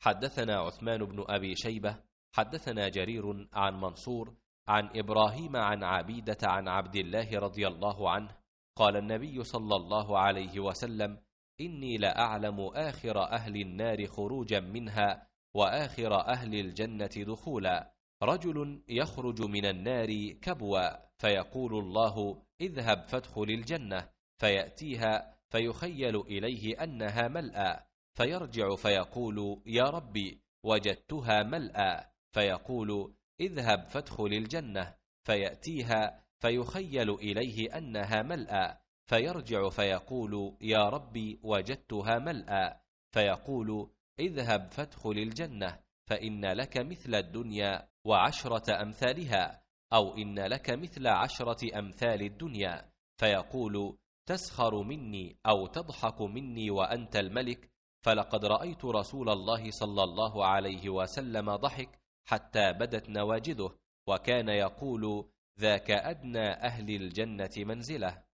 حدثنا عثمان بن أبي شيبة حدثنا جرير عن منصور عن إبراهيم عن عبيدة عن عبد الله رضي الله عنه قال النبي صلى الله عليه وسلم إني لأعلم آخر أهل النار خروجا منها وآخر أهل الجنة دخولا رجل يخرج من النار كبوا فيقول الله اذهب فادخل الجنة فيأتيها فيخيل إليه أنها ملأى فيرجع فيقول يا ربي وجدتها ملأى فيقول اذهب فادخل الجنة فيأتيها فيخيل إليه أنها ملأى فيرجع فيقول يا ربي وجدتها ملأى فيقول اذهب فادخل الجنة فإن لك مثل الدنيا وعشرة أمثالها أو إن لك مثل عشرة أمثال الدنيا فيقول تسخر مني أو تضحك مني وأنت الملك فلقد رأيت رسول الله صلى الله عليه وسلم ضحك حتى بدت نواجذه وكان يقول ذاك أدنى أهل الجنة منزله